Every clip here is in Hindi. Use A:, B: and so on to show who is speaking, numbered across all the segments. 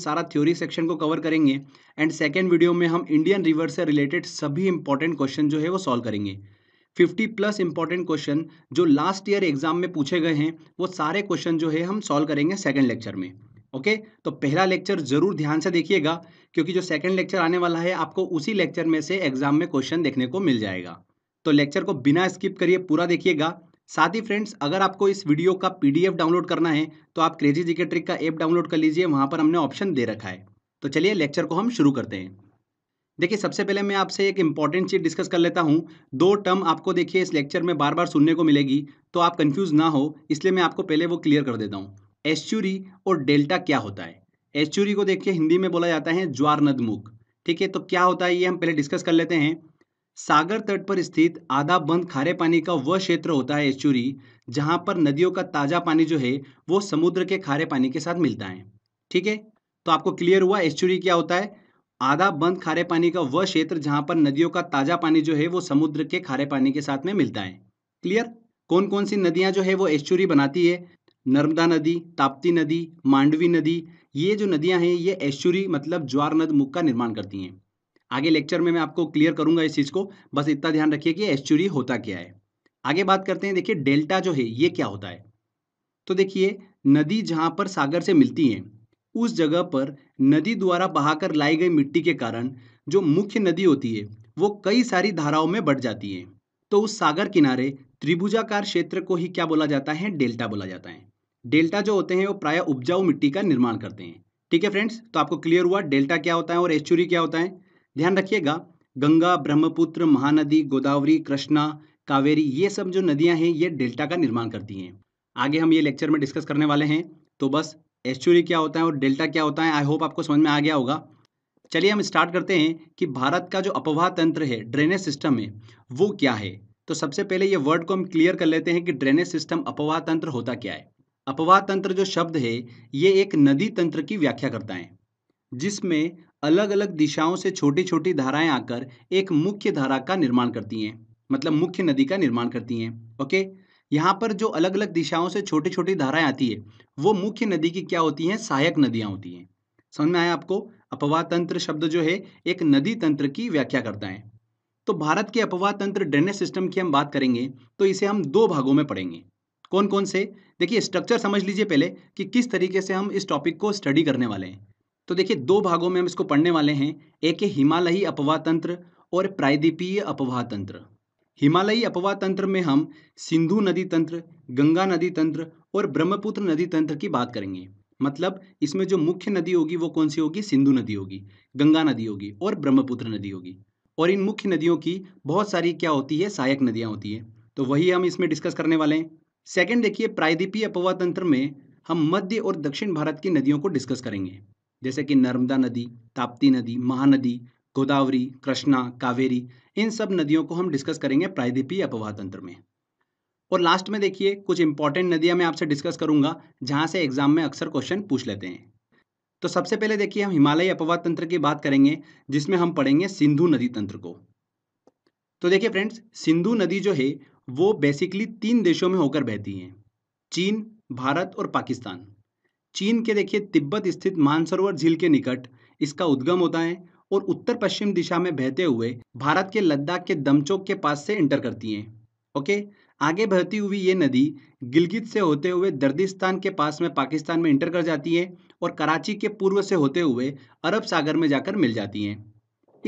A: सारा थ्योरी सेक्शन को कवर करेंगे एंड सेकेंड वीडियो में हम इंडियन रिवर से रिलेटेड सभी इंपॉर्टेंट क्वेश्चन जो है वो सॉल्व करेंगे 50 प्लस इंपॉर्टेंट क्वेश्चन जो लास्ट ईयर एग्जाम में पूछे गए हैं वो सारे क्वेश्चन जो है हम सॉल्व करेंगे सेकेंड लेक्चर में ओके okay? तो पहला लेक्चर जरूर ध्यान से देखिएगा क्योंकि जो सेकेंड लेक्चर आने वाला है आपको उसी लेक्चर में से एग्जाम में क्वेश्चन देखने को मिल जाएगा तो लेक्चर को बिना स्किप करिए पूरा देखिएगा साथ ही फ्रेंड्स अगर आपको इस वीडियो का पीडीएफ डाउनलोड करना है तो आप क्रेजी जीके ट्रिक का ऐप डाउनलोड कर लीजिए वहां पर हमने ऑप्शन दे रखा है तो चलिए लेक्चर को हम शुरू करते हैं देखिए सबसे पहले मैं आपसे एक इंपॉर्टेंट चीज़ डिस्कस कर लेता हूं दो टर्म आपको देखिए इस लेक्चर में बार बार सुनने को मिलेगी तो आप कन्फ्यूज़ ना हो इसलिए मैं आपको पहले वो क्लियर कर देता हूँ एश्चुरी और डेल्टा क्या होता है एश्चुरी को देखिए हिंदी में बोला जाता है ज्वार नदमुख ठीक है तो क्या होता है ये हम पहले डिस्कस कर लेते हैं सागर तट पर स्थित आधा बंद खारे पानी का वह क्षेत्र होता है एस्चुरी जहां पर नदियों का ताज़ा पानी जो है वो समुद्र के खारे पानी के साथ मिलता है ठीक है तो आपको क्लियर हुआ एस्चुरी क्या होता है आधा बंद खारे पानी का वह क्षेत्र जहां पर नदियों का ताज़ा पानी जो है वो समुद्र के खारे पानी के साथ में मिलता है क्लियर कौन कौन सी नदियां जो है वो एस्चुरी बनाती है नर्मदा नदी ताप्ती नदी मांडवी नदी ये जो नदियां हैं ये एश्चुरी मतलब ज्वार नद मुख का निर्माण करती हैं आगे लेक्चर में मैं आपको क्लियर करूंगा इस चीज़ को बस इतना ध्यान रखिए कि एस्चुरी होता क्या है आगे बात करते हैं देखिए डेल्टा जो है ये क्या होता है तो देखिए नदी जहाँ पर सागर से मिलती है उस जगह पर नदी द्वारा बहाकर लाई गई मिट्टी के कारण जो मुख्य नदी होती है वो कई सारी धाराओं में बढ़ जाती है तो उस सागर किनारे त्रिभुजाकार क्षेत्र को ही क्या बोला जाता है डेल्टा बोला जाता है डेल्टा जो होते हैं वो प्राय उपजाऊ मिट्टी का निर्माण करते हैं ठीक है फ्रेंड्स तो आपको क्लियर हुआ डेल्टा क्या होता है और एस्चुरी क्या होता है ध्यान रखिएगा गंगा ब्रह्मपुत्र महानदी गोदावरी कृष्णा कावेरी ये सब जो नदियां हैं ये डेल्टा का निर्माण करती हैं आगे हम ये लेक्चर में डिस्कस करने वाले हैं तो बस एस्चुरी क्या होता है और डेल्टा क्या होता है आई होप आपको समझ में आ गया होगा चलिए हम स्टार्ट करते हैं कि भारत का जो अपवाह तंत्र है ड्रेनेज सिस्टम है वो क्या है तो सबसे पहले ये वर्ड को हम क्लियर कर लेते हैं कि ड्रेनेज सिस्टम अपवाह तंत्र होता क्या है अपवाह तंत्र जो शब्द है ये एक नदी तंत्र की व्याख्या करता है जिसमें अलग अलग दिशाओं से छोटी छोटी धाराएं आकर एक मुख्य धारा का निर्माण करती हैं मतलब मुख्य नदी का निर्माण करती हैं ओके यहाँ पर जो अलग अलग दिशाओं से छोटी छोटी धाराएं आती है वो मुख्य नदी की क्या होती हैं सहायक नदियाँ होती हैं समझ में आया आपको अपवा तंत्र शब्द जो है एक नदी तंत्र की व्याख्या करता है तो भारत के अपवाह तंत्र ड्रेनेज सिस्टम की हम बात करेंगे तो इसे हम दो भागों में पढ़ेंगे कौन कौन से देखिए स्ट्रक्चर समझ लीजिए पहले कि किस तरीके से हम इस टॉपिक को स्टडी करने वाले हैं तो देखिए दो भागों में हम इसको पढ़ने वाले हैं एक है हिमालयी अपवाह तंत्र और प्रायद्वीपीय अपवाह तंत्र हिमालयी अपवाह तंत्र में हम सिंधु नदी तंत्र गंगा नदी तंत्र और ब्रह्मपुत्र नदी तंत्र की बात करेंगे मतलब इसमें जो मुख्य नदी होगी वो कौन सी होगी सिंधु नदी होगी गंगा नदी होगी और ब्रह्मपुत्र नदी होगी और इन मुख्य नदियों की बहुत सारी क्या होती है सहायक नदियां होती है तो वही हम इसमें डिस्कस करने वाले हैं सेकेंड देखिए प्रायद्वीपीय अपवाह तंत्र में हम मध्य और दक्षिण भारत की नदियों को डिस्कस करेंगे जैसे कि नर्मदा नदी ताप्ती नदी महानदी गोदावरी कृष्णा कावेरी इन सब नदियों को हम डिस्कस करेंगे प्रायद्वीपीय अपवाह तंत्र में और लास्ट में देखिए कुछ इंपॉर्टेंट नदियां मैं आपसे डिस्कस करूंगा जहां से एग्जाम में अक्सर क्वेश्चन पूछ लेते हैं तो सबसे पहले देखिए हम हिमालयी अपवाद तंत्र की बात करेंगे जिसमें हम पढ़ेंगे सिंधु नदी तंत्र को तो देखिए फ्रेंड्स सिंधु नदी जो है वो बेसिकली तीन देशों में होकर बहती है चीन भारत और पाकिस्तान चीन के देखिए तिब्बत स्थित मानसरोवर झील के निकट इसका उद्गम होता है और उत्तर पश्चिम दिशा में बहते हुए भारत के लद्दाख के दमचौक के पास से इंटर करती हैं ओके आगे बहती हुई ये नदी गिलगित से होते हुए दर्दिस्तान के पास में पाकिस्तान में इंटर कर जाती है और कराची के पूर्व से होते हुए अरब सागर में जाकर मिल जाती है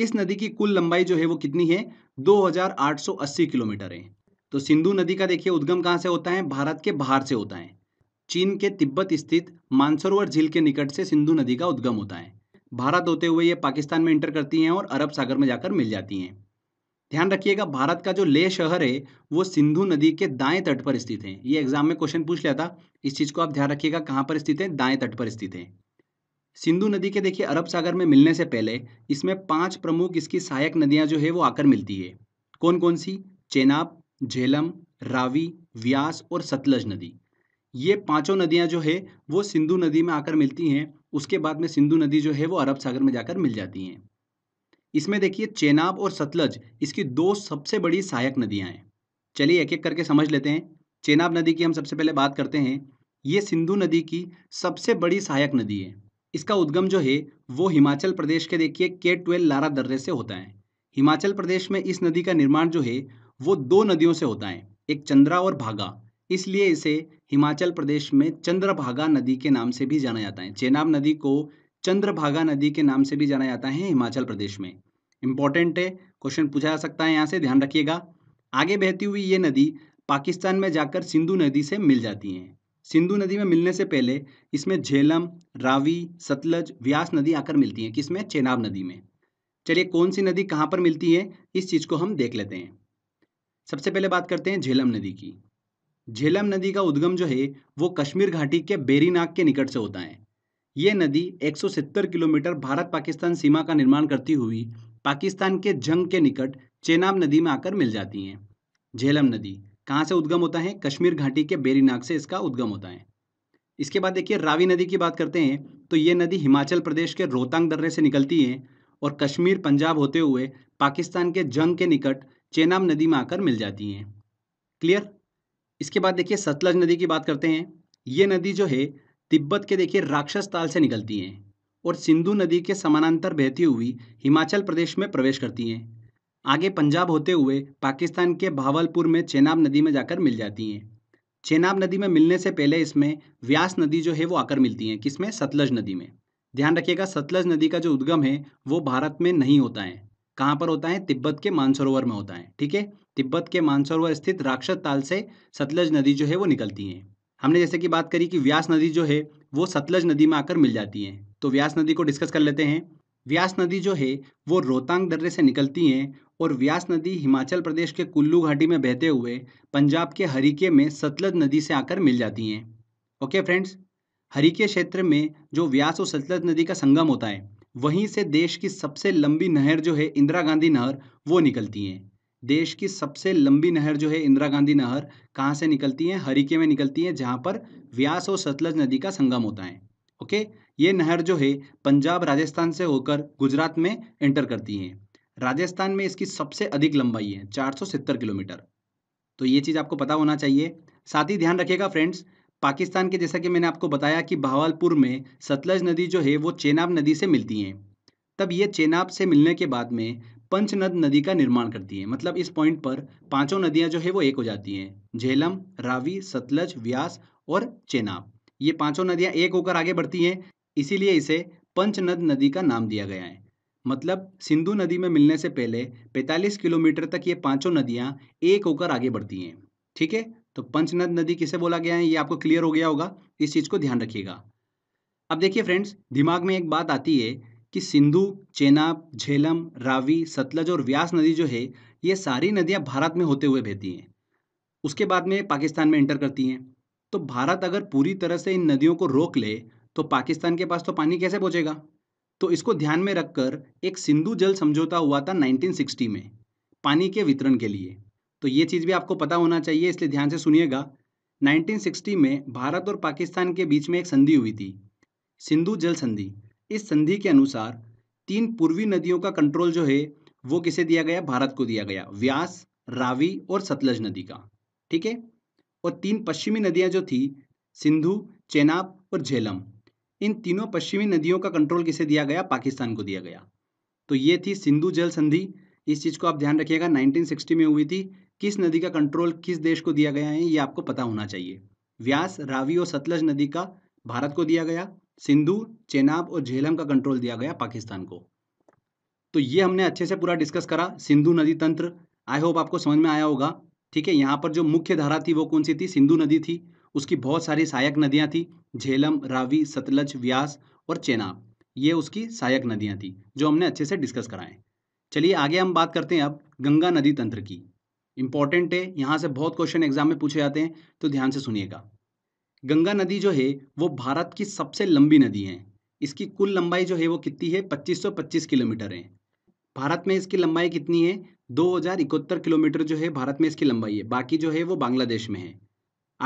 A: इस नदी की कुल लंबाई जो है वो कितनी है 2880 किलोमीटर है तो सिंधु नदी का देखिए उद्गम कहाँ से होता है भारत के बाहर से होता है चीन के तिब्बत स्थित मानसरोवर झील के निकट से सिंधु नदी का उद्गम होता है भारत होते हुए ये पाकिस्तान में इंटर करती हैं और अरब सागर में जाकर मिल जाती हैं ध्यान रखिएगा भारत का जो लेह शहर है वो सिंधु नदी के दाएं तट पर स्थित है ये एग्जाम में क्वेश्चन पूछ लिया था इस चीज़ को आप ध्यान रखिएगा कहाँ पर स्थित है दाएं तट पर स्थित है सिंधु नदी के देखिए अरब सागर में मिलने से पहले इसमें पांच प्रमुख इसकी सहायक नदियां जो है वो आकर मिलती है कौन कौन सी चेनाब झेलम रावी व्यास और सतलज नदी ये पांचों नदियां जो है वो सिंधु नदी में आकर मिलती हैं उसके बाद में सिंधु नदी जो है वो अरब सागर में जाकर मिल जाती हैं इसमें देखिए चेनाब और सतलज इसकी दो सबसे बड़ी सहायक नदियां हैं चलिए एक एक करके समझ लेते हैं चेनाब नदी की हम सबसे पहले बात करते हैं ये सिंधु नदी की सबसे बड़ी सहायक नदी है इसका उद्गम जो है वो हिमाचल प्रदेश के देखिए के ट्वेल्व लारा दर्रे से होता है हिमाचल प्रदेश में इस नदी का निर्माण जो है वो दो नदियों से होता है एक चंद्रा और भागा इसलिए इसे हिमाचल प्रदेश में चंद्रभागा नदी के नाम से भी जाना जाता है चेनाब नदी को चंद्रभागा नदी के नाम से भी जाना जाता है हिमाचल प्रदेश में इंपॉर्टेंट है क्वेश्चन पूछा जा सकता है यहाँ से ध्यान रखिएगा आगे बहती हुई ये नदी पाकिस्तान में जाकर सिंधु नदी से मिल जाती है सिंधु नदी में मिलने से पहले इसमें झेलम रावी सतलज व्यास नदी आकर मिलती है किसमें चेनाब नदी में चलिए कौन सी नदी कहाँ पर मिलती है इस चीज़ को हम देख लेते हैं सबसे पहले बात करते हैं झेलम नदी की झेलम नदी का उद्गम जो है वो कश्मीर घाटी के बेरीनाग के निकट से होता है ये नदी 170 किलोमीटर भारत पाकिस्तान सीमा का निर्माण करती हुई पाकिस्तान के जंग के निकट चेनाब नदी में आकर मिल जाती है झेलम नदी कहाँ से उद्गम होता है कश्मीर घाटी के बेरीनाग से इसका उद्गम होता है इसके बाद देखिए रावी नदी की बात करते हैं तो ये नदी हिमाचल प्रदेश के रोहतांग दर्रे से निकलती है और कश्मीर पंजाब होते हुए पाकिस्तान के जंग के निकट चेनाब नदी में आकर मिल जाती हैं क्लियर इसके बाद देखिए सतलज नदी की बात करते हैं ये नदी जो है तिब्बत के देखिए राक्षस ताल से निकलती है और सिंधु नदी के समानांतर बहती हुई हिमाचल प्रदेश में प्रवेश करती हैं आगे पंजाब होते हुए पाकिस्तान के भावलपुर में चेनाब नदी में जाकर मिल जाती हैं चेनाब नदी में मिलने से पहले इसमें व्यास नदी जो है वो आकर मिलती है किसमें सतलज नदी में ध्यान रखिएगा सतलज नदी का जो उद्गम है वो भारत में नहीं होता है कहाँ पर होता है तिब्बत के मानसरोवर में होता है ठीक है तिब्बत के मानसरोवर स्थित राक्षस ताल से सतलज नदी जो है वो निकलती है हमने जैसे कि बात करी कि व्यास नदी जो है वो सतलज नदी में आकर मिल जाती है तो व्यास नदी को डिस्कस कर लेते हैं व्यास नदी जो है वो रोहतांग दर्रे से निकलती है और व्यास नदी हिमाचल प्रदेश के कुल्लू घाटी में बहते हुए पंजाब के हरिके में सतलज नदी से आकर मिल जाती हैं ओके फ्रेंड्स हरिके क्षेत्र में जो व्यास और सतलज नदी का संगम होता है वहीं से देश की सबसे लंबी नहर जो है इंदिरा गांधी नहर वो निकलती हैं देश की सबसे लंबी नहर जो है इंदिरा गांधी नहर कहाँ से निकलती है हरिके में निकलती है जहाँ पर व्यास और सतलज नदी का संगम होता है ओके ये नहर जो है पंजाब राजस्थान से होकर गुजरात में एंटर करती हैं राजस्थान में इसकी सबसे अधिक लंबाई है चार किलोमीटर तो ये चीज़ आपको पता होना चाहिए साथ ही ध्यान रखिएगा फ्रेंड्स पाकिस्तान के जैसा कि मैंने आपको बताया कि बहावलपुर में सतलज नदी जो है वो चेनाब नदी से मिलती हैं तब ये चेनाब से मिलने के बाद में पंचनद नदी का निर्माण करती है मतलब इस पॉइंट पर पांचों नदियां जो है वो एक हो जाती हैं झेलम रावी सतलज व्यास और चेनाब ये पांचों नदियां एक होकर आगे बढ़ती हैं इसीलिए इसे पंचनद नदी का नाम दिया गया है मतलब सिंधु नदी में मिलने से पहले 45 किलोमीटर तक ये पांचों नदियां एक होकर आगे बढ़ती हैं ठीक है तो पंचनद नदी किसे बोला गया है ये आपको क्लियर हो गया होगा इस चीज़ को ध्यान रखिएगा अब देखिए फ्रेंड्स दिमाग में एक बात आती है कि सिंधु चेनाब झेलम रावी सतलज और व्यास नदी जो है ये सारी नदियां भारत में होते हुए बहती हैं उसके बाद में पाकिस्तान में एंटर करती हैं तो भारत अगर पूरी तरह से इन नदियों को रोक ले तो पाकिस्तान के पास तो पानी कैसे पहुंचेगा तो इसको ध्यान में रखकर एक सिंधु जल समझौता हुआ था 1960 में पानी के वितरण के लिए तो ये चीज़ भी आपको पता होना चाहिए इसलिए ध्यान से सुनिएगा 1960 में भारत और पाकिस्तान के बीच में एक संधि हुई थी सिंधु जल संधि इस संधि के अनुसार तीन पूर्वी नदियों का कंट्रोल जो है वो किसे दिया गया भारत को दिया गया व्यास रावी और सतलज नदी का ठीक है और तीन पश्चिमी नदियां जो थी सिंधु चेनाब और झेलम इन तीनों पश्चिमी नदियों का कंट्रोल किसे दिया गया पाकिस्तान को दिया गया तो ये थी सिंधु जल संधि इस चीज़ को आप ध्यान रखिएगा 1960 में हुई थी किस नदी का कंट्रोल किस देश को दिया गया है ये आपको पता होना चाहिए व्यास रावी और सतलज नदी का भारत को दिया गया सिंधु चेनाब और झेलम का कंट्रोल दिया गया पाकिस्तान को तो ये हमने अच्छे से पूरा डिस्कस करा सिंधु नदी तंत्र आई होप आपको समझ में आया होगा ठीक है यहाँ पर जो मुख्य धारा थी वो कौन सी थी सिंधु नदी थी उसकी बहुत सारी सहायक नदियाँ थी झेलम रावी सतलज व्यास और चेनाब ये उसकी सहायक नदियाँ थी जो हमने अच्छे से डिस्कस कराएं चलिए आगे हम बात करते हैं अब गंगा नदी तंत्र की इंपॉर्टेंट है यहाँ से बहुत क्वेश्चन एग्जाम में पूछे जाते हैं तो ध्यान से सुनिएगा गंगा नदी जो है वो भारत की सबसे लंबी नदी है इसकी कुल लंबाई जो है वो कितनी है 2525 किलोमीटर है भारत में इसकी लंबाई कितनी है दो हज़ार इकहत्तर किलोमीटर जो है भारत में इसकी लंबाई है बाकी जो है वो बांग्लादेश में है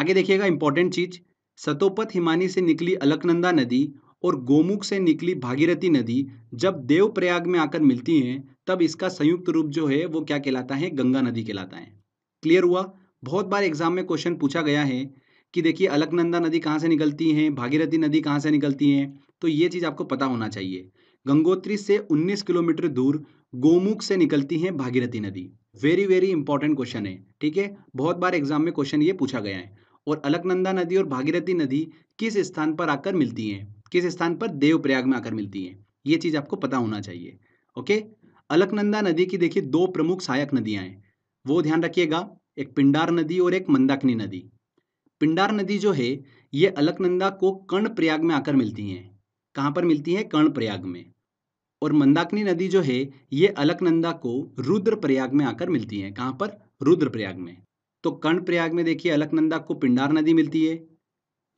A: आगे देखिएगा इंपॉर्टेंट चीज़ सतोपथ हिमानी से निकली अलकनंदा नदी और गोमुख से निकली भागीरथी नदी जब देवप्रयाग में आकर मिलती हैं तब इसका संयुक्त रूप जो है वो क्या कहलाता है गंगा नदी कहलाता है क्लियर हुआ बहुत बार एग्जाम में क्वेश्चन पूछा गया है कि देखिए अलकनंदा नदी कहाँ से निकलती है भागीरथी नदी कहाँ से निकलती है तो ये चीज़ आपको पता होना चाहिए गंगोत्री से 19 किलोमीटर दूर गोमुख से निकलती है भागीरथी नदी वेरी वेरी इंपॉर्टेंट क्वेश्चन है ठीक है बहुत बार एग्जाम में क्वेश्चन ये पूछा गया है और अलकनंदा नदी और भागीरथी नदी किस स्थान पर आकर मिलती हैं किस स्थान पर देवप्रयाग में आकर मिलती हैं ये चीज़ आपको पता होना चाहिए ओके अलकनंदा नदी की देखिए दो प्रमुख सहायक नदियां हैं वो ध्यान रखिएगा एक पिंडार नदी और एक मंदाकिनी नदी पिंडार नदी जो है ये अलकनंदा को कर्ण प्रयाग में आकर मिलती हैं कहाँ पर मिलती है कर्ण प्रयाग में और मंदाकिनी नदी जो है ये अलकनंदा को रुद्र प्रयाग में आकर मिलती है कहाँ पर रुद्र प्रयाग में तो कर्ण प्रयाग में देखिए अलकनंदा को पिंडार नदी मिलती है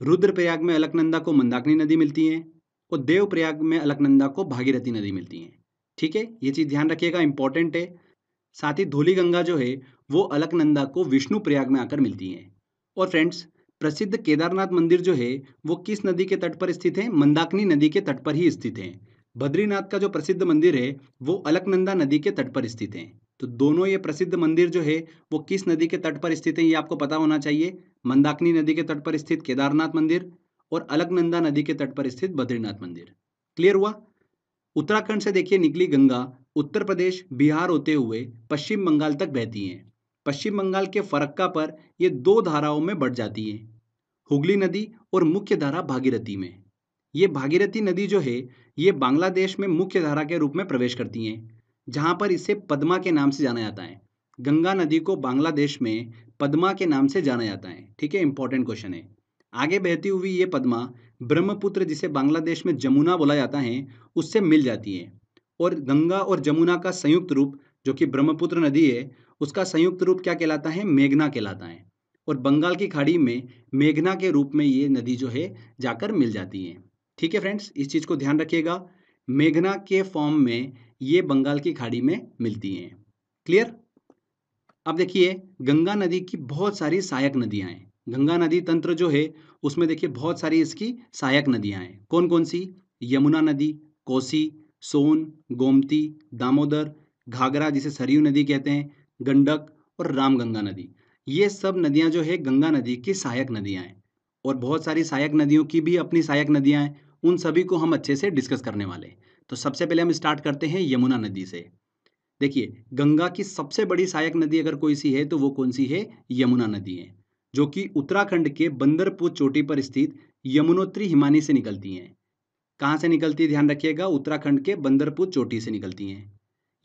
A: रुद्र प्रयाग में अलकनंदा को मंदाकिनी नदी मिलती है और देव प्रयाग में अलकनंदा को भागीरथी नदी मिलती है ठीक है ये चीज़ ध्यान रखिएगा इंपॉर्टेंट है साथ ही धोली गंगा जो है वो अलकनंदा को विष्णु प्रयाग में आकर मिलती है और फ्रेंड्स प्रसिद्ध केदारनाथ मंदिर जो है वो किस नदी के तट पर स्थित है मंदाकिनी नदी के तट पर ही स्थित है बद्रीनाथ का जो प्रसिद्ध मंदिर है वो अलकनंदा नदी के तट पर स्थित है तो दोनों ये प्रसिद्ध मंदिर जो है वो किस नदी के तट पर स्थित है ये आपको पता होना चाहिए मंदाकिनी नदी के तट पर स्थित केदारनाथ मंदिर और अलकनंदा नदी के तट पर स्थित बद्रीनाथ मंदिर क्लियर हुआ उत्तराखंड से देखिए निकली गंगा उत्तर प्रदेश बिहार होते हुए पश्चिम बंगाल तक बहती हैं पश्चिम बंगाल के फरक्का पर ये दो धाराओं में बढ़ जाती है हुगली नदी और मुख्य धारा भागीरथी में ये भागीरथी नदी जो है ये बांग्लादेश में मुख्य धारा के रूप में प्रवेश करती हैं जहाँ पर इसे पद्मा के नाम से जाना जाता है गंगा नदी को बांग्लादेश में पद्मा के नाम से जाना जाता है ठीक है इंपॉर्टेंट क्वेश्चन है आगे बहती हुई ये पद्मा ब्रह्मपुत्र जिसे बांग्लादेश में जमुना बोला जाता है उससे मिल जाती है और गंगा और जमुना का संयुक्त रूप जो कि ब्रह्मपुत्र नदी है उसका संयुक्त रूप क्या कहलाता है मेघना कहलाता है और बंगाल की खाड़ी में मेघना के रूप में ये नदी जो है जाकर मिल जाती है ठीक है फ्रेंड्स इस चीज़ को ध्यान रखिएगा मेघना के फॉर्म में ये बंगाल की खाड़ी में मिलती हैं क्लियर अब देखिए गंगा नदी की बहुत सारी सहायक नदियाँ हैं गंगा नदी तंत्र जो है उसमें देखिए बहुत सारी इसकी सहायक नदियां हैं कौन कौन सी यमुना नदी कोसी सोन गोमती दामोदर घाघरा जिसे सरयू नदी कहते हैं गंडक और रामगंगा नदी ये सब नदियां जो है गंगा नदी की सहायक नदियां हैं और बहुत सारी सहायक नदियों की भी अपनी सहायक नदियां हैं उन सभी को हम अच्छे से डिस्कस करने वाले हैं तो सबसे पहले हम स्टार्ट करते हैं यमुना नदी से देखिए गंगा की सबसे बड़ी सहायक नदी अगर कोई सी है तो वो कौन सी है यमुना नदी है जो कि उत्तराखंड के बंदरपुर चोटी पर स्थित यमुनोत्री हिमानी से निकलती हैं कहाँ से निकलती है ध्यान रखिएगा उत्तराखंड के बंदरपुर चोटी से निकलती हैं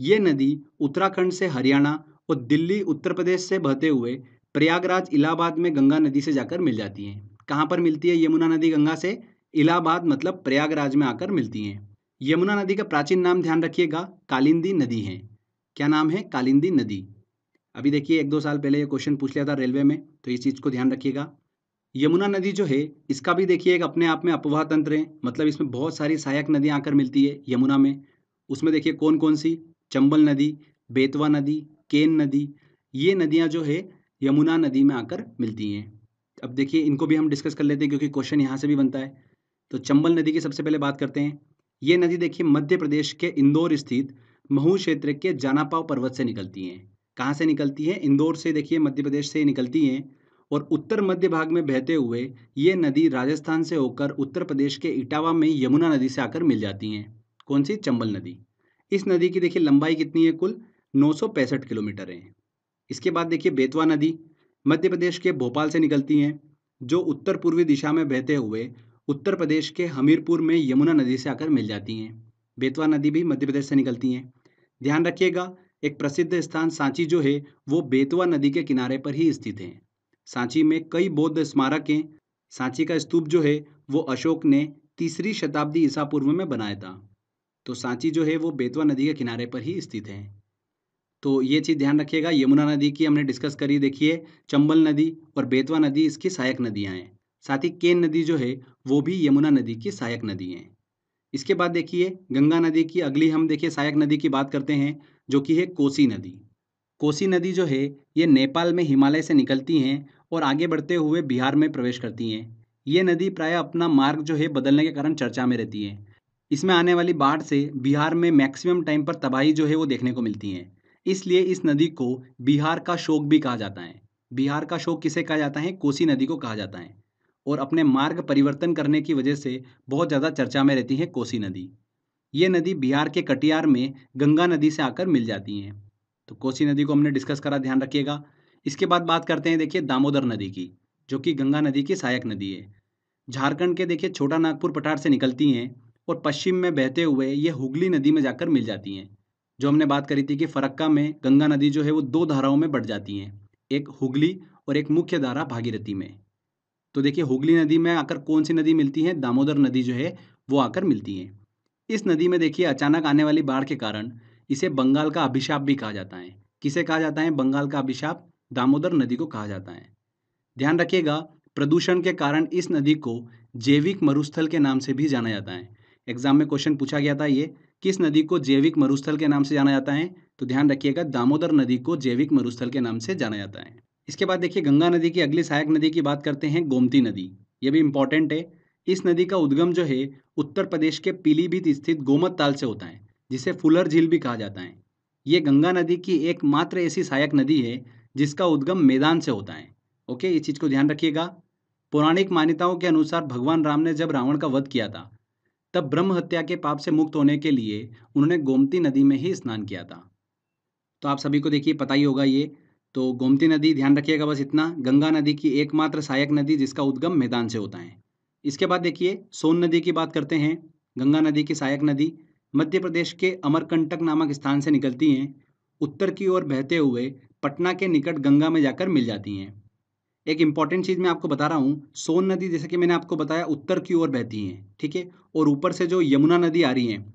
A: ये नदी उत्तराखंड से हरियाणा और दिल्ली उत्तर प्रदेश से बहते हुए प्रयागराज इलाहाबाद में गंगा नदी से जाकर मिल जाती हैं कहाँ पर मिलती है यमुना नदी गंगा से इलाहाबाद मतलब प्रयागराज में आकर मिलती हैं यमुना नदी का प्राचीन नाम ध्यान रखिएगा कालिंदी नदी है क्या नाम है कालिंदी नदी अभी देखिए एक दो साल पहले ये क्वेश्चन पूछ लिया था रेलवे में तो इस चीज़ को ध्यान रखिएगा यमुना नदी जो है इसका भी देखिए एक अपने आप में अपवाह तंत्र है मतलब इसमें बहुत सारी सहायक नदियाँ आकर मिलती है यमुना में उसमें देखिए कौन कौन सी चंबल नदी बेतवा नदी केन नदी ये नदियाँ जो है यमुना नदी में आकर मिलती हैं अब देखिए इनको भी हम डिस्कस कर लेते हैं क्योंकि क्वेश्चन यहाँ से भी बनता है तो चंबल नदी की सबसे पहले बात करते हैं ये नदी देखिए मध्य प्रदेश के इंदौर स्थित महू क्षेत्र के जानापाव पर्वत से निकलती हैं कहाँ से निकलती है इंदौर से देखिए मध्य प्रदेश से निकलती है और उत्तर मध्य भाग में बहते हुए ये नदी राजस्थान से होकर उत्तर प्रदेश के इटावा में यमुना नदी से आकर मिल जाती हैं कौन सी चंबल नदी इस नदी की देखिए लंबाई कितनी है कुल नौ किलोमीटर है इसके बाद देखिए बेतवा नदी मध्य प्रदेश के भोपाल से निकलती हैं जो उत्तर पूर्वी दिशा में बहते हुए उत्तर प्रदेश के हमीरपुर में यमुना नदी से आकर मिल जाती हैं बेतवा नदी भी मध्य प्रदेश से निकलती हैं ध्यान रखिएगा एक प्रसिद्ध स्थान सांची जो है वो बेतवा नदी के किनारे पर ही स्थित है सांची में कई बौद्ध स्मारक हैं सांची का स्तूप जो है वो अशोक ने तीसरी शताब्दी ईसा पूर्व में बनाया था तो सांची जो है वो बेतवा नदी के किनारे पर ही स्थित है तो ये चीज़ ध्यान रखिएगा यमुना नदी की हमने डिस्कस करी देखिए चंबल नदी और बेतवा नदी इसकी सहायक नदियाँ हैं साथ ही केन नदी जो है वो भी यमुना नदी की सहायक नदी है इसके बाद देखिए गंगा नदी की अगली हम देखिए सहायक नदी की बात करते हैं जो कि है कोसी नदी कोसी नदी जो है ये नेपाल में हिमालय से निकलती हैं और आगे बढ़ते हुए बिहार में प्रवेश करती हैं ये नदी प्राय अपना मार्ग जो है बदलने के कारण चर्चा में रहती है इसमें आने वाली बाढ़ से बिहार में मैक्सिमम टाइम पर तबाही जो है वो देखने को मिलती है इसलिए इस नदी को बिहार का शोक भी कहा जाता है बिहार का शोक किसे कहा जाता है कोसी नदी को कहा जाता है और अपने मार्ग परिवर्तन करने की वजह से बहुत ज़्यादा चर्चा में रहती है कोसी नदी ये नदी बिहार के कटियार में गंगा नदी से आकर मिल जाती हैं तो कोसी नदी को हमने डिस्कस करा ध्यान रखिएगा इसके बाद बात करते हैं देखिए दामोदर नदी की जो कि गंगा नदी की सहायक नदी है झारखंड के देखिए छोटा नागपुर पठार से निकलती हैं और पश्चिम में बहते हुए ये हुगली नदी में जाकर मिल जाती हैं जो हमने बात करी थी कि फरक्का में गंगा नदी जो है वो दो धाराओं में बढ़ जाती हैं एक हुगली और एक मुख्य धारा भागीरथी में तो देखिए हुगली नदी में आकर कौन सी नदी मिलती है दामोदर नदी जो है वो आकर मिलती है इस नदी में देखिए अचानक आने वाली बाढ़ के कारण इसे बंगाल का अभिशाप भी कहा जाता है किसे कहा जाता है बंगाल का अभिशाप दामोदर नदी को कहा जाता है ध्यान रखिएगा प्रदूषण के कारण इस नदी को जैविक मरुस्थल के नाम से भी जाना जाता है एग्जाम में क्वेश्चन पूछा गया था ये किस नदी को जैविक मरुस्थल के नाम से जाना जाता है तो ध्यान रखिएगा दामोदर नदी को जैविक मरुस्थल के नाम से जाना जाता है इसके बाद देखिए गंगा नदी की अगली सहायक नदी की बात करते हैं गोमती नदी ये भी इंपॉर्टेंट है इस नदी का उद्गम जो है उत्तर प्रदेश के पीलीभीत स्थित गोमत ताल से होता है जिसे फुलर झील भी कहा जाता है ये गंगा नदी की एकमात्र ऐसी सहायक नदी है जिसका उद्गम मैदान से होता है ओके इस चीज़ को ध्यान रखिएगा पौराणिक मान्यताओं के अनुसार भगवान राम ने जब रावण का वध किया था तब ब्रह्म हत्या के पाप से मुक्त होने के लिए उन्होंने गोमती नदी में ही स्नान किया था तो आप सभी को देखिए पता ही होगा ये तो गोमती नदी ध्यान रखिएगा बस इतना गंगा नदी की एकमात्र सहायक नदी जिसका उद्गम मैदान से होता है इसके बाद देखिए सोन नदी की बात करते हैं गंगा नदी की सहायक नदी मध्य प्रदेश के अमरकंटक नामक स्थान से निकलती हैं उत्तर की ओर बहते हुए पटना के निकट गंगा में जाकर मिल जाती हैं एक इम्पॉर्टेंट चीज़ मैं आपको बता रहा हूँ सोन नदी जैसे कि मैंने आपको बताया उत्तर की ओर बहती हैं ठीक है और ऊपर से जो यमुना नदी आ रही है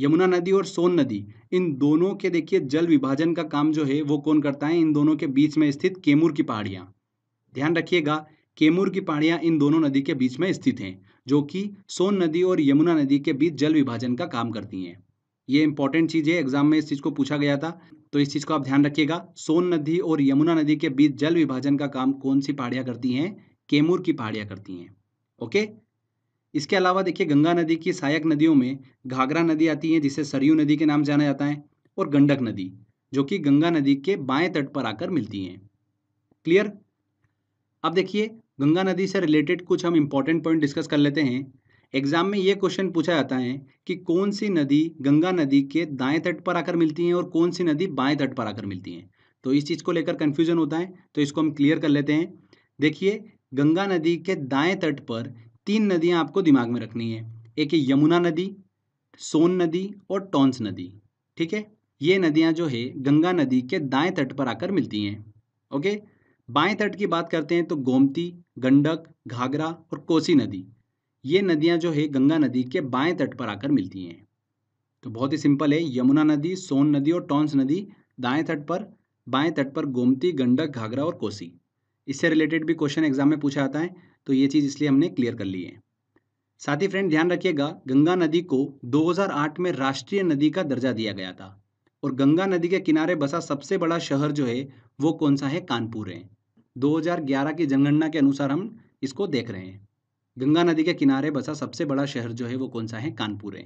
A: यमुना नदी और सोन नदी इन दोनों के देखिए जल विभाजन का काम जो है वो कौन करता है इन दोनों के बीच में स्थित केमूर की पहाड़ियाँ ध्यान रखिएगा केमूर की पहाड़ियाँ इन दोनों नदी के बीच में स्थित हैं जो कि सोन नदी और यमुना नदी के बीच जल विभाजन का काम करती हैं ये इंपॉर्टेंट चीज़ है एग्जाम में इस चीज़ को पूछा गया था तो इस चीज़ को आप ध्यान रखिएगा सोन नदी और यमुना नदी के बीच जल विभाजन का काम कौन सी पहाड़ियां करती हैं केमूर की पहाड़ियां करती हैं ओके इसके अलावा देखिए गंगा नदी की सहायक नदियों में घाघरा नदी आती है जिसे सरयू नदी के नाम जाना जाता है और गंडक नदी जो कि गंगा नदी के बाएं तट पर आकर मिलती हैं क्लियर अब देखिए गंगा नदी से रिलेटेड कुछ हम इम्पोर्टेंट पॉइंट डिस्कस कर लेते हैं एग्जाम में ये क्वेश्चन पूछा जाता है कि कौन सी नदी गंगा नदी के दाएं तट पर आकर मिलती है और कौन सी नदी बाएं तट पर आकर मिलती है तो इस चीज़ को लेकर कन्फ्यूजन होता है तो इसको हम क्लियर कर लेते हैं देखिए गंगा नदी के दाएं तट पर तीन नदियाँ आपको दिमाग में रखनी है एक है यमुना नदी सोन नदी और टोंस नदी ठीक है ये नदियाँ जो है गंगा नदी के दाएं तट पर आकर मिलती हैं ओके बाएं तट की बात करते हैं तो गोमती गंडक घाघरा और कोसी नदी ये नदियां जो है गंगा नदी के बाएं तट पर आकर मिलती हैं तो बहुत ही सिंपल है यमुना नदी सोन नदी और टॉन्स नदी दाएं तट पर बाएं तट पर गोमती गंडक घाघरा और कोसी इससे रिलेटेड भी क्वेश्चन एग्जाम में पूछा जाता है तो ये चीज़ इसलिए हमने क्लियर कर ली है साथ ही फ्रेंड ध्यान रखिएगा गंगा नदी को 2008 में राष्ट्रीय नदी का दर्जा दिया गया था और गंगा नदी के किनारे बसा सबसे बड़ा शहर जो है वो कौन सा है कानपुर है 2011 की जनगणना के अनुसार हम इसको देख रहे हैं गंगा नदी के किनारे बसा सबसे बड़ा शहर जो है वो कौन सा है कानपुर है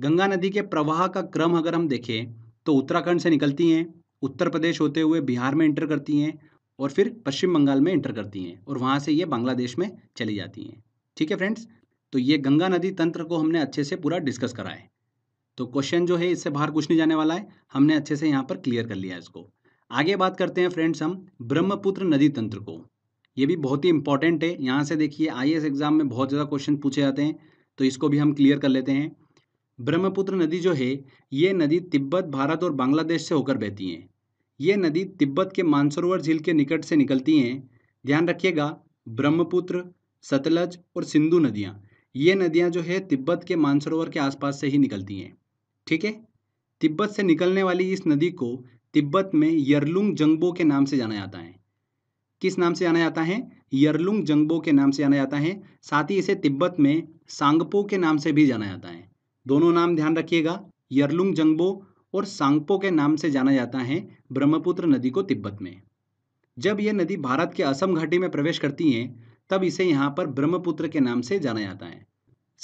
A: गंगा नदी के प्रवाह का क्रम अगर हम देखें तो उत्तराखंड से निकलती हैं उत्तर प्रदेश होते हुए बिहार में एंटर करती हैं और फिर पश्चिम बंगाल में एंटर करती हैं और वहाँ से ये बांग्लादेश में चली जाती हैं ठीक है फ्रेंड्स तो ये गंगा नदी तंत्र को हमने अच्छे से पूरा डिस्कस करा है तो क्वेश्चन जो है इससे बाहर कुछ नहीं जाने वाला है हमने अच्छे से यहाँ पर क्लियर कर लिया इसको आगे बात करते हैं फ्रेंड्स हम ब्रह्मपुत्र नदी तंत्र को ये भी बहुत ही इंपॉर्टेंट है यहाँ से देखिए आई एग्ज़ाम में बहुत ज़्यादा क्वेश्चन पूछे जाते हैं तो इसको भी हम क्लियर कर लेते हैं ब्रह्मपुत्र नदी जो है ये नदी तिब्बत भारत और बांग्लादेश से होकर बहती हैं ये नदी तिब्बत के मानसरोवर झील के निकट से निकलती हैं ध्यान रखिएगा ब्रह्मपुत्र सतलज और सिंधु नदियाँ ये नदियाँ जो है तिब्बत के मानसरोवर के आसपास से ही निकलती हैं ठीक है तिब्बत से निकलने वाली इस नदी को तिब्बत में यरलुंग जंगबो के नाम से जाना जाता है किस नाम से जाना जाता है यरलुंग जंगबो के नाम से जाना जाता है साथ ही इसे तिब्बत में सांगपो के नाम से भी जाना जाता है दोनों नाम ध्यान रखिएगा यरलुंग जंगबो और सांगपो के नाम से जाना जाता है ब्रह्मपुत्र नदी को तिब्बत में जब यह नदी भारत के असम घाटी में प्रवेश करती है तब इसे यहाँ पर ब्रह्मपुत्र के नाम से जाना जाता है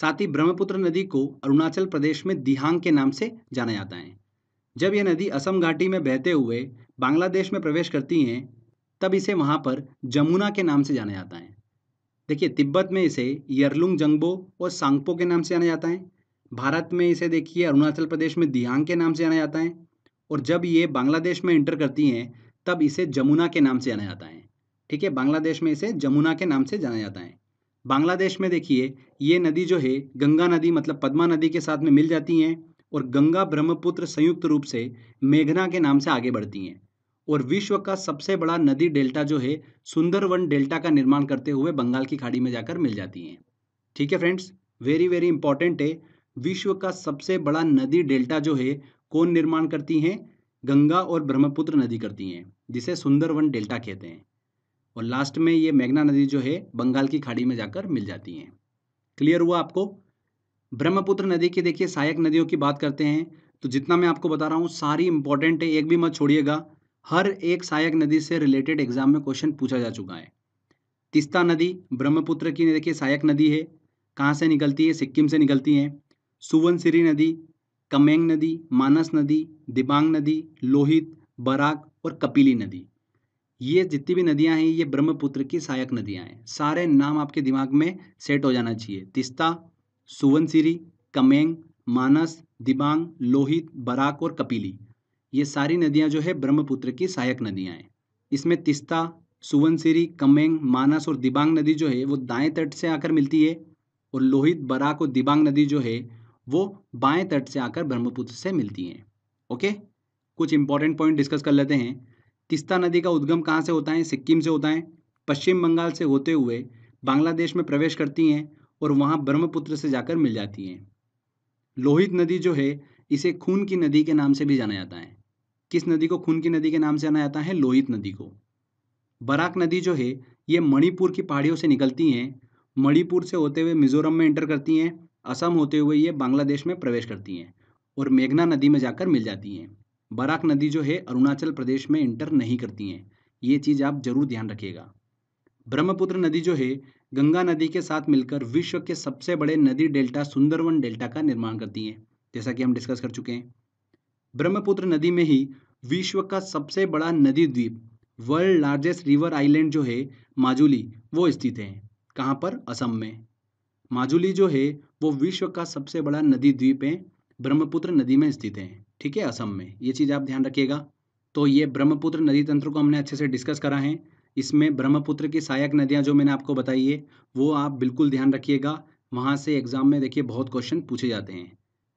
A: साथ ही ब्रह्मपुत्र नदी को अरुणाचल प्रदेश में दिहांग के नाम से जाना जाता है जब यह नदी असम घाटी में बहते हुए बांग्लादेश में प्रवेश करती हैं तब इसे वहाँ पर जमुना के नाम से जाना जाता है देखिए तिब्बत में इसे यरलुंग जंगबो और सांगपो के नाम से जाना जाता है भारत में इसे देखिए अरुणाचल प्रदेश में दिहांग के नाम से जाना जाता है और जब ये बांग्लादेश में इंटर करती हैं तब इसे जमुना के नाम से जाना जाता है ठीक है बांग्लादेश में इसे जमुना के नाम से जाना जाता है बांग्लादेश में देखिए ये नदी जो है गंगा नदी मतलब पद्मा नदी के साथ में मिल जाती हैं और गंगा ब्रह्मपुत्र संयुक्त रूप से मेघना के नाम से आगे बढ़ती हैं और विश्व का सबसे बड़ा नदी डेल्टा जो है सुंदरवन डेल्टा का निर्माण करते हुए बंगाल की खाड़ी में जाकर मिल जाती हैं ठीक है फ्रेंड्स वेरी वेरी इंपॉर्टेंट है विश्व का सबसे बड़ा नदी डेल्टा जो है कौन निर्माण करती हैं गंगा और ब्रह्मपुत्र नदी करती हैं जिसे सुंदरवन डेल्टा कहते हैं और लास्ट में ये मेघना नदी जो है बंगाल की खाड़ी में जाकर मिल जाती हैं क्लियर हुआ आपको ब्रह्मपुत्र नदी की देखिए सहायक नदियों की बात करते हैं तो जितना मैं आपको बता रहा हूँ सारी इंपॉर्टेंट है एक भी मत छोड़िएगा हर एक सहायक नदी से रिलेटेड एग्जाम में क्वेश्चन पूछा जा चुका है तिस्ता नदी ब्रह्मपुत्र की देखिए सहायक नदी है कहाँ से निकलती है सिक्किम से निकलती है सुवनसिरी नदी कमेंग नदी मानस नदी दिबांग नदी लोहित बराक और कपिली नदी ये जितनी भी नदियां हैं ये ब्रह्मपुत्र की सहायक नदियां हैं सारे नाम आपके दिमाग में सेट हो जाना चाहिए तिस्ता सुवनसिरी कमेंग मानस दिबांग लोहित बराक और कपिली ये सारी नदियां जो है ब्रह्मपुत्र की सहायक नदियां हैं इसमें तिस्ता सुवनसिरी कमेंग मानस और दिबांग नदी जो है वो दाएं तट से आकर मिलती है और लोहित बराक और दिबांग नदी जो है वो बाएं तट से आकर ब्रह्मपुत्र से मिलती हैं ओके कुछ इंपॉर्टेंट पॉइंट डिस्कस कर लेते हैं तिस्ता नदी का उद्गम कहाँ से होता है सिक्किम से होता है पश्चिम बंगाल से होते हुए बांग्लादेश में प्रवेश करती हैं और वहां ब्रह्मपुत्र से जाकर मिल जाती है लोहित नदी जो है इसे खून की नदी के नाम से भी जाना जाता है किस नदी को खून की नदी के नाम से जाना जाता है लोहित नदी को बराक नदी जो है ये मणिपुर की पहाड़ियों से निकलती हैं मणिपुर से होते हुए मिजोरम में एंटर करती हैं असम होते हुए ये बांग्लादेश में प्रवेश करती हैं और मेघना नदी में जाकर मिल जाती हैं बराक नदी जो है अरुणाचल प्रदेश में इंटर नहीं करती हैं ये चीज़ आप ज़रूर ध्यान रखिएगा ब्रह्मपुत्र नदी जो है गंगा नदी के साथ मिलकर विश्व के सबसे बड़े नदी डेल्टा सुंदरवन डेल्टा का निर्माण करती हैं जैसा कि हम डिस्कस कर चुके हैं ब्रह्मपुत्र नदी में ही विश्व का सबसे बड़ा नदी द्वीप वर्ल्ड लार्जेस्ट रिवर आइलैंड जो है माजुली वो स्थित है कहाँ पर असम में माजुली जो है वो विश्व का सबसे बड़ा नदी द्वीप है ब्रह्मपुत्र नदी में स्थित है ठीक है असम में ये चीज़ आप ध्यान रखिएगा तो ये ब्रह्मपुत्र नदी तंत्र को हमने अच्छे से डिस्कस करा है इसमें ब्रह्मपुत्र की सहायक नदियाँ जो मैंने आपको बताई है वो आप बिल्कुल ध्यान रखिएगा वहाँ से एग्ज़ाम में देखिए बहुत क्वेश्चन पूछे जाते हैं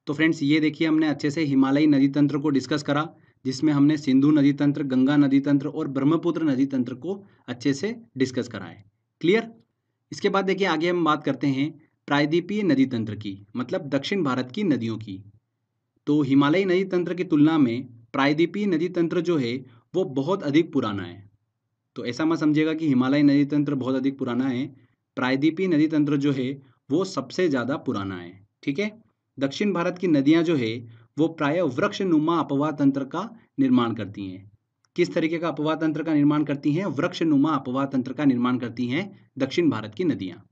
A: तो फ्रेंड्स ये देखिए हमने अच्छे से हिमालयी नदी तंत्र को डिस्कस करा जिसमें हमने सिंधु नदी तंत्र गंगा नदी तंत्र और ब्रह्मपुत्र नदी तंत्र को अच्छे से डिस्कस करा है क्लियर इसके बाद देखिए आगे हम बात करते हैं प्रायद्वीपीय नदी तंत्र की मतलब दक्षिण भारत की नदियों की तो हिमालयी नदी तंत्र की तुलना में प्रायद्वीपीय नदी तंत्र जो है वो बहुत अधिक पुराना है तो ऐसा मत समझिएगा कि हिमालय नदी तंत्र बहुत अधिक पुराना है प्रायद्वीपी नदी तंत्र जो है वो सबसे ज़्यादा पुराना है ठीक है दक्षिण भारत की नदियाँ जो है वो प्राय वृक्ष नुमा अपवा तंत्र का निर्माण करती हैं किस तरीके का अपवा तंत्र का निर्माण करती हैं वृक्ष नुमा अपवा तंत्र का निर्माण करती हैं दक्षिण भारत की नदियाँ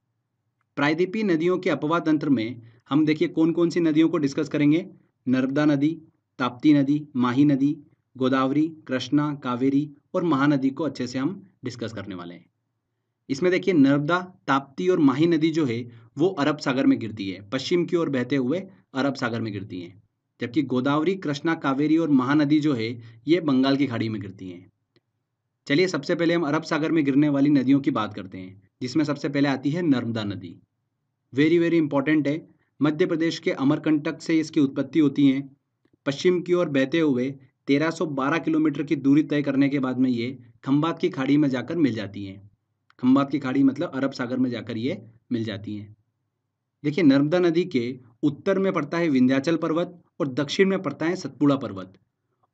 A: प्रायद्वीपी नदियों के अपवा तंत्र में हम देखिए कौन कौन सी नदियों को डिस्कस करेंगे नर्मदा नदी ताप्ती नदी माही नदी गोदावरी कृष्णा कावेरी और महानदी को अच्छे से हम डिस्कस करने वाले हैं इसमें देखिए नर्मदा ताप्ती और माही नदी जो है वो अरब सागर में गिरती है पश्चिम की ओर बहते हुए अरब सागर में गिरती हैं जबकि गोदावरी कृष्णा कावेरी और महानदी जो है ये बंगाल की खाड़ी में गिरती हैं चलिए सबसे पहले हम अरब सागर में गिरने वाली नदियों की बात करते हैं जिसमें सबसे पहले आती है नर्मदा नदी वेरी वेरी इंपॉर्टेंट है मध्य प्रदेश के अमरकंटक से इसकी उत्पत्ति होती है पश्चिम की ओर बहते हुए 1312 किलोमीटर की दूरी तय करने के बाद में ये खम्बात की खाड़ी में जाकर मिल जाती हैं खम्बात की खाड़ी मतलब अरब सागर में जाकर ये मिल जाती हैं देखिए नर्मदा नदी के उत्तर में पड़ता है विंध्याचल पर्वत और दक्षिण में पड़ता है सतपुड़ा पर्वत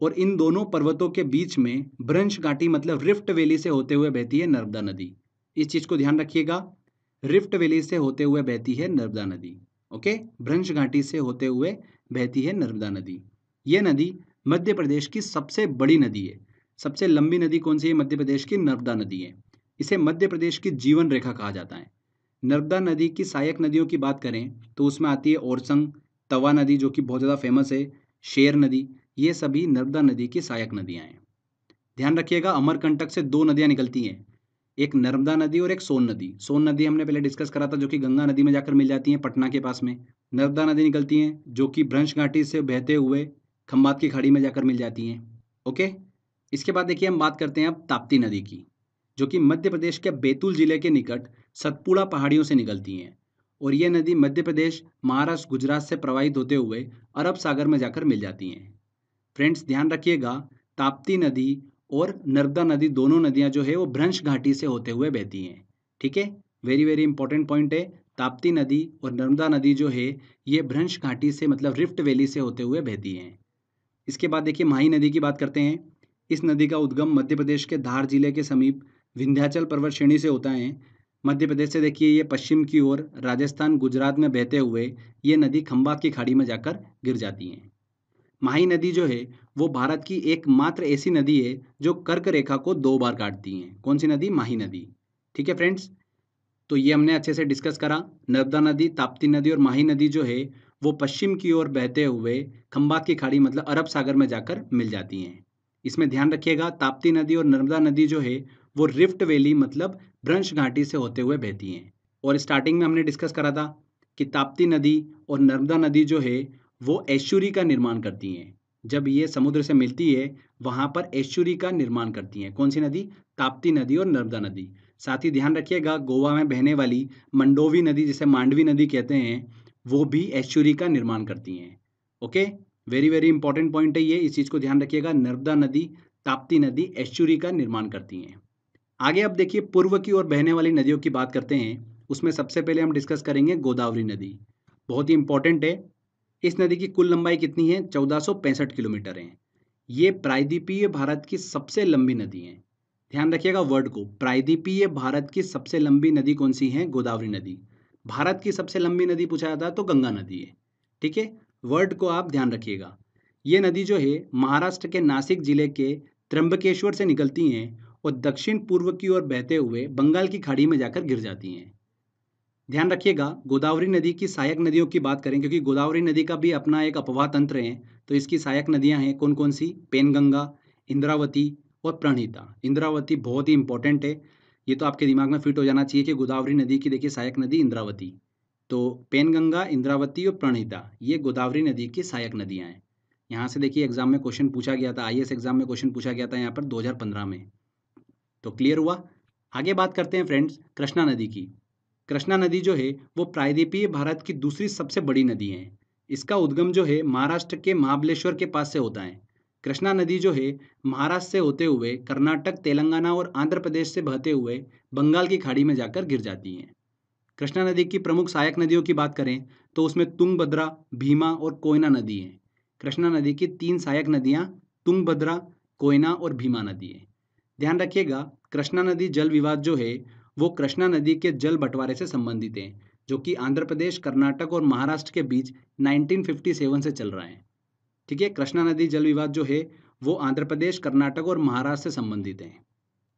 A: और इन दोनों पर्वतों के बीच में ब्रंश घाटी मतलब रिफ्ट वैली से होते हुए बहती है नर्मदा नदी इस चीज़ को ध्यान रखिएगा रिफ्ट वैली से होते हुए बहती है नर्मदा नदी ओके ब्रंश घाटी से होते हुए बहती है नर्मदा नदी यह नदी मध्य प्रदेश की सबसे बड़ी नदी है सबसे लंबी नदी कौन सी है मध्य प्रदेश की नर्मदा नदी है इसे मध्य प्रदेश की जीवन रेखा कहा जाता है नर्मदा नदी की सहायक नदियों की बात करें तो उसमें आती है ओरसंग तवा नदी जो कि बहुत ज़्यादा फेमस है शेर नदी ये सभी नर्मदा नदी की सहायक नदियाँ हैं ध्यान रखिएगा अमरकंटक से दो नदियाँ निकलती हैं एक नर्मदा नदी और एक सोन नदी सोन नदी हमने पहले डिस्कस करा था जो कि गंगा नदी में जाकर मिल जाती हैं पटना के पास में नर्मदा नदी निकलती हैं जो कि भ्रंश घाटी से बहते हुए खम्बात की खाड़ी में जाकर मिल जाती हैं ओके इसके बाद देखिए हम बात करते हैं अब ताप्ती नदी की जो कि मध्य प्रदेश के बैतूल ज़िले के निकट सतपुड़ा पहाड़ियों से निकलती हैं और ये नदी मध्य प्रदेश महाराष्ट्र गुजरात से प्रवाहित होते हुए अरब सागर में जाकर मिल जाती हैं फ्रेंड्स ध्यान रखिएगा ताप्ती नदी और नर्मदा नदी दोनों नदियाँ जो है वो भ्रंश घाटी से होते हुए बहती हैं ठीक है वेरी वेरी इंपॉर्टेंट पॉइंट है ताप्ती नदी और नर्मदा नदी जो है ये भ्रंश घाटी से मतलब रिफ्ट वैली से होते हुए बहती हैं इसके बाद देखिए माही नदी की बात करते हैं इस नदी का उद्गम मध्य प्रदेश के धार जिले के समीप विंध्याचल पर्वत श्रेणी से होता है मध्य प्रदेश से देखिए ये पश्चिम की ओर राजस्थान गुजरात में बहते हुए ये नदी खम्बात की खाड़ी में जाकर गिर जाती है माही नदी जो है वो भारत की एकमात्र ऐसी नदी है जो कर्क रेखा को दो बार काटती है कौन सी नदी माही नदी ठीक है फ्रेंड्स तो ये हमने अच्छे से डिस्कस करा नर्मदा नदी ताप्ती नदी और माही नदी जो है वो पश्चिम की ओर बहते हुए खम्बात की खाड़ी मतलब अरब सागर में जाकर मिल जाती हैं इसमें ध्यान रखिएगा ताप्ती नदी और नर्मदा नदी जो है वो रिफ्ट वैली मतलब ब्रंश घाटी से होते हुए बहती हैं और स्टार्टिंग में हमने डिस्कस करा था कि ताप्ती नदी और नर्मदा नदी जो है वो ऐश्वरी का निर्माण करती हैं जब ये समुद्र से मिलती है वहाँ पर ऐश्वरी का निर्माण करती हैं कौन सी नदी ताप्ती नदी और नर्मदा नदी साथ ही ध्यान रखिएगा गोवा में बहने वाली मंडोवी नदी जिसे मांडवी नदी कहते हैं वो भी एश्चुरी का निर्माण करती हैं okay very very important point है ये इस चीज़ को ध्यान रखिएगा नर्मदा नदी ताप्ती नदी एश्चुरी का निर्माण करती हैं आगे आप देखिए पूर्व की ओर बहने वाली नदियों की बात करते हैं उसमें सबसे पहले हम डिस्कस करेंगे गोदावरी नदी बहुत ही इंपॉर्टेंट है इस नदी की कुल लंबाई कितनी है चौदह किलोमीटर है ये प्रायद्वीपीय भारत की सबसे लंबी नदी है ध्यान रखिएगा वर्ड को प्रायद्वीपीय भारत की सबसे लंबी नदी कौन सी है गोदावरी नदी भारत की सबसे लंबी नदी पूछा जाता है तो गंगा नदी है ठीक है वर्ड को आप ध्यान रखिएगा ये नदी जो है महाराष्ट्र के नासिक जिले के त्र्यंबकेश्वर से निकलती हैं और दक्षिण पूर्व की ओर बहते हुए बंगाल की खाड़ी में जाकर गिर जाती हैं ध्यान रखिएगा गोदावरी नदी की सहायक नदियों की बात करें क्योंकि गोदावरी नदी का भी अपना एक अपवाह तंत्र है तो इसकी सहायक नदियां हैं कौन कौन सी पेनगंगा इंद्रावती और प्रणीता इंद्रावती बहुत ही इंपॉर्टेंट है ये तो आपके दिमाग में फिट हो जाना चाहिए कि गोदावरी नदी की देखिए सहायक नदी इंद्रावती तो पेनगंगा इंद्रावती और प्रणिता ये गोदावरी नदी की सहायक नदियाँ हैं यहाँ से देखिए एग्जाम में क्वेश्चन पूछा गया था आई एग्जाम में क्वेश्चन पूछा गया था यहाँ पर 2015 में तो क्लियर हुआ आगे बात करते हैं फ्रेंड्स कृष्णा नदी की कृष्णा नदी जो है वो प्रायद्वीपीय भारत की दूसरी सबसे बड़ी नदी है इसका उद्गम जो है महाराष्ट्र के महाबलेश्वर के पास से होता है कृष्णा नदी जो है महाराष्ट्र से होते हुए कर्नाटक तेलंगाना और आंध्र प्रदेश से बहते हुए बंगाल की खाड़ी में जाकर गिर जाती हैं कृष्णा नदी की प्रमुख सहायक नदियों की बात करें तो उसमें तुंगभद्रा भीमा और कोयना नदी हैं कृष्णा नदी की तीन सहायक नदियाँ तुंगभद्रा कोयना और भीमा नदी है ध्यान रखिएगा कृष्णा नदी जल विवाद जो है वो कृष्णा नदी के जल बंटवारे से संबंधित हैं जो कि आंध्र प्रदेश कर्नाटक और महाराष्ट्र के बीच 1957 से चल रहा है ठीक है कृष्णा नदी जल विवाद जो है वो आंध्र प्रदेश कर्नाटक और महाराष्ट्र से संबंधित हैं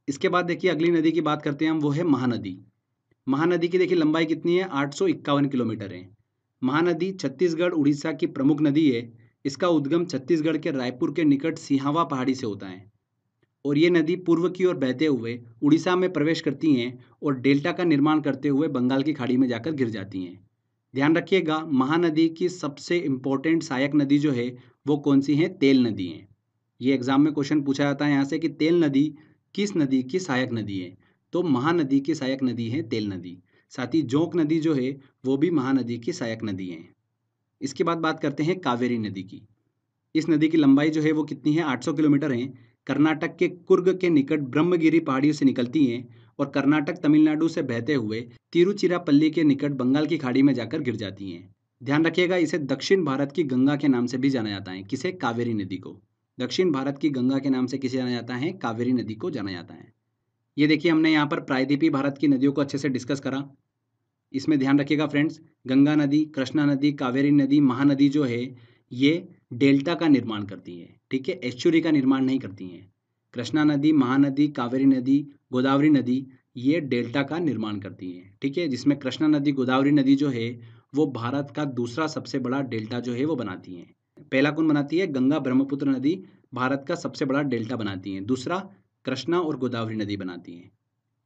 A: इसके बाद देखिए अगली नदी की बात करते हैं हम वो है महानदी महानदी की देखिए लंबाई कितनी है आठ किलोमीटर है महानदी छत्तीसगढ़ उड़ीसा की प्रमुख नदी है इसका उद्गम छत्तीसगढ़ के रायपुर के निकट सिहावा पहाड़ी से होता है और ये नदी पूर्व की ओर बहते हुए उड़ीसा में प्रवेश करती हैं और डेल्टा का निर्माण करते हुए बंगाल की खाड़ी में जाकर गिर जाती हैं ध्यान रखिएगा महानदी की सबसे इम्पोर्टेंट सहायक नदी जो है वो कौन सी हैं तेल नदी हैं ये एग्ज़ाम में क्वेश्चन पूछा जाता है यहाँ से कि तेल नदी किस नदी की सहायक नदी है तो महानदी की सहायक नदी है तेल नदी साथ ही जोंक नदी जो है वो भी महानदी की सहायक नदी है इसके बाद बात करते हैं कावेरी नदी की इस नदी की लंबाई जो है वो कितनी है 800 किलोमीटर है कर्नाटक के कुर्ग के निकट ब्रह्मगिरी पहाड़ियों से निकलती है और कर्नाटक तमिलनाडु से बहते हुए तिरुचिरापल्ली के निकट बंगाल की खाड़ी में जाकर गिर जाती हैं ध्यान रखिएगा इसे दक्षिण भारत की गंगा के नाम से भी जाना जाता है किसे कावेरी नदी को दक्षिण भारत की गंगा के नाम से किसे जाना जाता है कावेरी नदी को जाना जाता है ये देखिए हमने यहाँ पर प्रायद्वीपी भारत की नदियों को अच्छे से डिस्कस करा इसमें ध्यान रखिएगा फ्रेंड्स गंगा नदी कृष्णा नदी कावेरी नदी महानदी जो है ये डेल्टा का निर्माण करती है ठीक है एश्चुरी का निर्माण नहीं करती हैं कृष्णा नदी महानदी कावेरी नदी गोदावरी नदी ये डेल्टा का निर्माण करती हैं ठीक है जिसमें कृष्णा नदी गोदावरी नदी जो है वो भारत का दूसरा सबसे बड़ा डेल्टा जो है वो बनाती हैं पहला कौन बनाती है गंगा ब्रह्मपुत्र नदी भारत का सबसे बड़ा डेल्टा बनाती हैं दूसरा कृष्णा और गोदावरी नदी बनाती हैं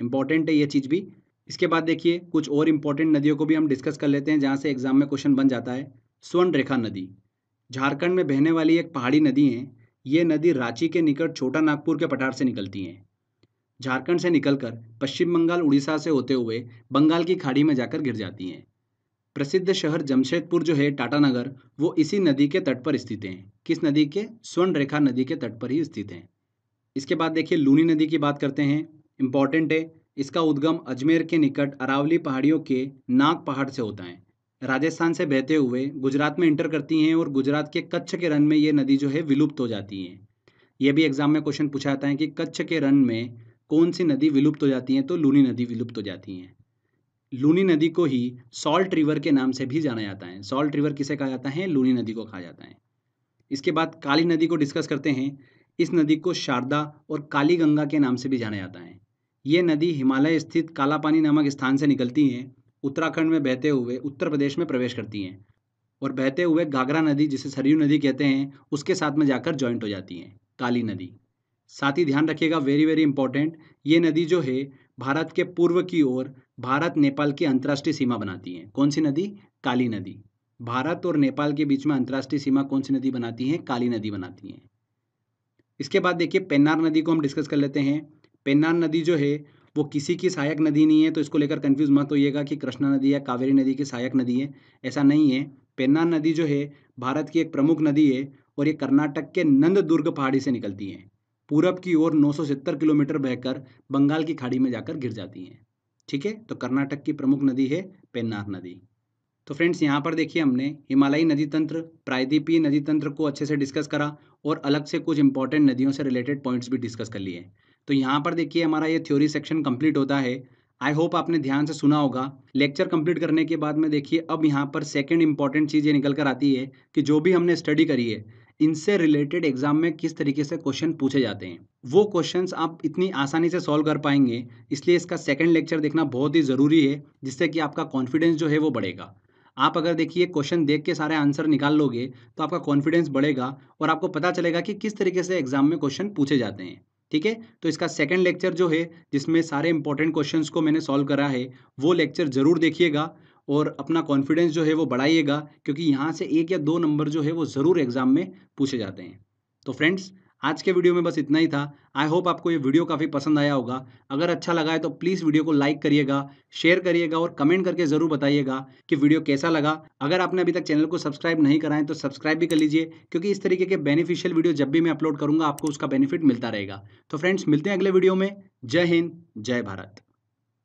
A: इंपॉर्टेंट है ये चीज़ भी इसके बाद देखिए कुछ और इम्पोर्टेंट नदियों को भी हम डिस्कस कर लेते हैं जहाँ से एग्जाम में क्वेश्चन बन जाता है स्वर्ण रेखा नदी झारखंड में बहने वाली एक पहाड़ी नदी है ये नदी रांची के निकट छोटा नागपुर के पठार से निकलती हैं झारखंड से निकलकर पश्चिम बंगाल उड़ीसा से होते हुए बंगाल की खाड़ी में जाकर गिर जाती हैं प्रसिद्ध शहर जमशेदपुर जो है टाटा नगर वो इसी नदी के तट पर स्थित हैं किस नदी के स्वर्ण रेखा नदी के तट पर ही स्थित हैं इसके बाद देखिए लूनी नदी की बात करते हैं इम्पॉर्टेंट है इसका उद्गम अजमेर के निकट अरावली पहाड़ियों के नाग पहाड़ से होता है राजस्थान से बहते हुए गुजरात में इंटर करती हैं और गुजरात के कच्छ के रन में ये नदी जो है विलुप्त हो जाती है ये भी एग्जाम में क्वेश्चन पूछा जाता है कि कच्छ के रन में कौन सी नदी विलुप्त हो जाती है तो लूनी नदी विलुप्त हो जाती है लूनी नदी को ही सॉल्ट रिवर के नाम से भी जाना जाता है सॉल्ट रिवर किसे कहा जाता है लूनी नदी को कहा जाता है इसके बाद काली नदी को डिस्कस करते हैं इस नदी को शारदा और काली गंगा के नाम से भी जाना जाता है ये नदी हिमालय स्थित कालापानी नामक स्थान से निकलती है उत्तराखंड में बहते हुए उत्तर प्रदेश में प्रवेश करती हैं और बहते हुए घाघरा नदी जिसे सरयू नदी कहते हैं उसके साथ में जाकर ज्वाइंट हो जाती हैं काली नदी साथ ही ध्यान रखिएगा वेरी वेरी इंपॉर्टेंट ये नदी जो है भारत के पूर्व की ओर भारत नेपाल की अंतर्राष्ट्रीय सीमा बनाती है कौन सी नदी काली नदी भारत और नेपाल के बीच में अंतर्राष्ट्रीय सीमा कौन सी नदी बनाती है काली नदी बनाती है इसके बाद देखिए पेन्नार नदी को हम डिस्कस कर लेते हैं पेन्नार नदी जो है वो किसी की सहायक नदी नहीं है तो इसको लेकर कंफ्यूज मत होइएगा कि कृष्णा नदी या कावेरी नदी की सहायक नदी है ऐसा नहीं है पेन्नार नदी जो है भारत की एक प्रमुख नदी है और ये कर्नाटक के नंददुर्ग पहाड़ी से निकलती है पूरब की ओर 970 किलोमीटर बहकर बंगाल की खाड़ी में जाकर गिर जाती हैं ठीक है तो कर्नाटक की प्रमुख नदी है पेन्नार नदी तो फ्रेंड्स यहाँ पर देखिए हमने हिमालयी नदी तंत्र प्रायद्वीपीय नदी तंत्र को अच्छे से डिस्कस करा और अलग से कुछ इंपॉर्टेंट नदियों से रिलेटेड पॉइंट्स भी डिस्कस कर लिए तो यहाँ पर देखिए हमारा ये थ्योरी सेक्शन कंप्लीट होता है आई होप आपने ध्यान से सुना होगा लेक्चर कंप्लीट करने के बाद में देखिए अब यहाँ पर सेकेंड इंपॉर्टेंट चीज़ ये निकल कर आती है कि जो भी हमने स्टडी करी है इनसे रिलेटेड एग्जाम में किस तरीके से क्वेश्चन पूछे जाते हैं वो क्वेश्चंस आप इतनी आसानी से सॉल्व कर पाएंगे इसलिए इसका सेकंड लेक्चर देखना बहुत ही ज़रूरी है जिससे कि आपका कॉन्फिडेंस जो है वो बढ़ेगा आप अगर देखिए क्वेश्चन देख के सारे आंसर निकाल लोगे तो आपका कॉन्फिडेंस बढ़ेगा और आपको पता चलेगा कि किस तरीके से एग्जाम में क्वेश्चन पूछे जाते हैं ठीक है तो इसका सेकंड लेक्चर जो है जिसमें सारे इंपॉर्टेंट क्वेश्चंस को मैंने सॉल्व करा है वो लेक्चर ज़रूर देखिएगा और अपना कॉन्फिडेंस जो है वो बढ़ाइएगा क्योंकि यहाँ से एक या दो नंबर जो है वो ज़रूर एग्ज़ाम में पूछे जाते हैं तो फ्रेंड्स आज के वीडियो में बस इतना ही था आई होप आपको ये वीडियो काफ़ी पसंद आया होगा अगर अच्छा लगा है तो प्लीज़ वीडियो को लाइक करिएगा शेयर करिएगा और कमेंट करके ज़रूर बताइएगा कि वीडियो कैसा लगा अगर आपने अभी तक चैनल को सब्सक्राइब नहीं कराएं तो सब्सक्राइब भी कर लीजिए क्योंकि इस तरीके के बेनिफिशियल वीडियो जब भी मैं अपलोड करूँगा आपको उसका बेनिफिट मिलता रहेगा तो फ्रेंड्स मिलते हैं अगले वीडियो में जय हिंद जय भारत